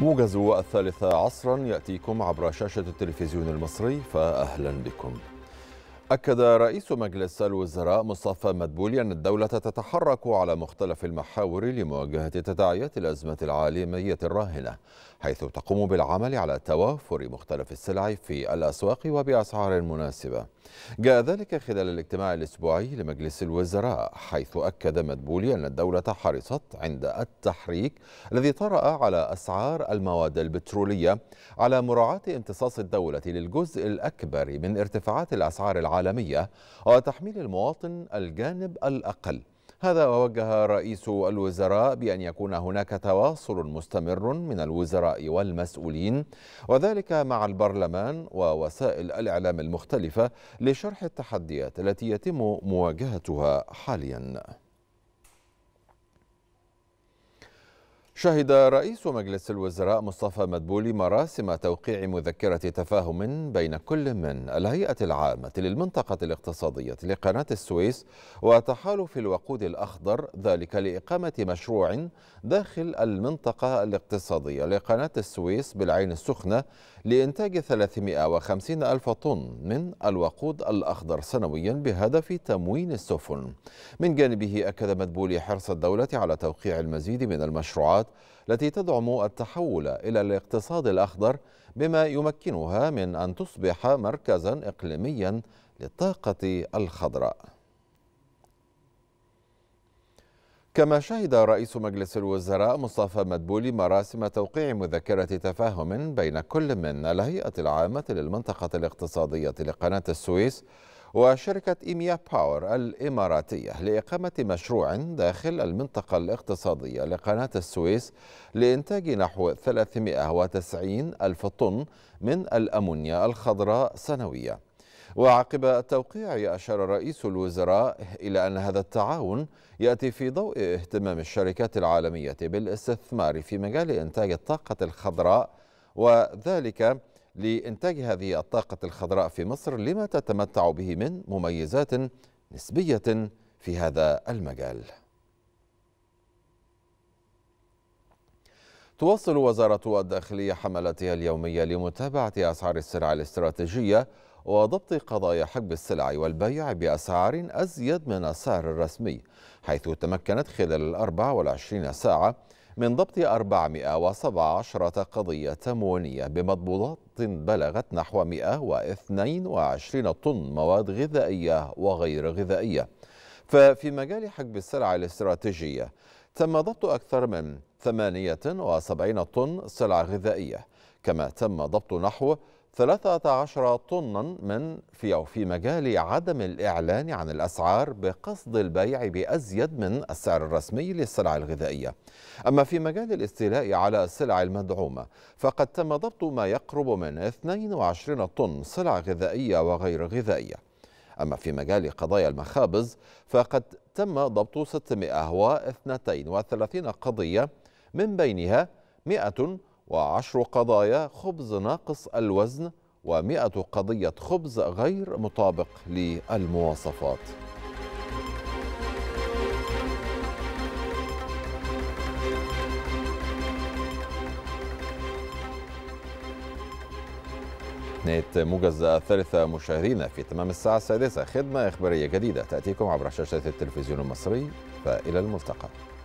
موجز الثالثة عصرا يأتيكم عبر شاشة التلفزيون المصري فأهلا بكم أكد رئيس مجلس الوزراء مصطفى مدبولي أن الدولة تتحرك على مختلف المحاور لمواجهة تداعيات الأزمة العالمية الراهنة حيث تقوم بالعمل على توافر مختلف السلع في الأسواق وبأسعار مناسبة جاء ذلك خلال الاجتماع الأسبوعي لمجلس الوزراء حيث أكد مدبولي أن الدولة حرصت عند التحريك الذي طرأ على أسعار المواد البترولية على مراعاة امتصاص الدولة للجزء الأكبر من ارتفاعات الأسعار العالمية العالمية وتحميل المواطن الجانب الأقل هذا ووجه رئيس الوزراء بأن يكون هناك تواصل مستمر من الوزراء والمسؤولين وذلك مع البرلمان ووسائل الإعلام المختلفة لشرح التحديات التي يتم مواجهتها حالياً شهد رئيس مجلس الوزراء مصطفى مدبولي مراسم توقيع مذكرة تفاهم بين كل من الهيئة العامة للمنطقة الاقتصادية لقناة السويس وتحالف الوقود الأخضر ذلك لإقامة مشروع داخل المنطقة الاقتصادية لقناة السويس بالعين السخنة لإنتاج 350 ألف طن من الوقود الأخضر سنويا بهدف تموين السفن من جانبه أكد مدبولي حرص الدولة على توقيع المزيد من المشروعات التي تدعم التحول إلى الاقتصاد الأخضر بما يمكنها من أن تصبح مركزا إقليميا للطاقة الخضراء كما شهد رئيس مجلس الوزراء مصطفى مدبولي مراسم توقيع مذكرة تفاهم بين كل من الهيئة العامة للمنطقة الاقتصادية لقناة السويس وشركة إيميا باور الإماراتية لإقامة مشروع داخل المنطقة الاقتصادية لقناة السويس لإنتاج نحو 390 ألف طن من الأمونيا الخضراء سنويا وعقب التوقيع أشار رئيس الوزراء إلى أن هذا التعاون يأتي في ضوء اهتمام الشركات العالمية بالاستثمار في مجال إنتاج الطاقة الخضراء وذلك لإنتاج هذه الطاقة الخضراء في مصر لما تتمتع به من مميزات نسبية في هذا المجال تواصل وزارة الداخلية حملتها اليومية لمتابعة أسعار السلع الاستراتيجية وضبط قضايا حجب السلع والبيع بأسعار أزيد من السعر الرسمي حيث تمكنت خلال الأربع والعشرين ساعة من ضبط 417 قضية تموينية بمضبوطات بلغت نحو 122 طن مواد غذائية وغير غذائية ففي مجال حجب السلع الاستراتيجية تم ضبط أكثر من 78 طن سلع غذائية كما تم ضبط نحو 13 طنا من في أو في مجال عدم الإعلان عن الأسعار بقصد البيع بأزيد من السعر الرسمي للسلع الغذائية أما في مجال الاستيلاء على السلع المدعومة فقد تم ضبط ما يقرب من 22 طن سلع غذائية وغير غذائية أما في مجال قضايا المخابز فقد تم ضبط 632 قضية من بينها 110 قضايا خبز ناقص الوزن و100 قضية خبز غير مطابق للمواصفات نهاية موجز الثالثة مشاهدينا في تمام الساعة السادسة خدمة إخبارية جديدة تأتيكم عبر شاشات التلفزيون المصري فإلى الملتقى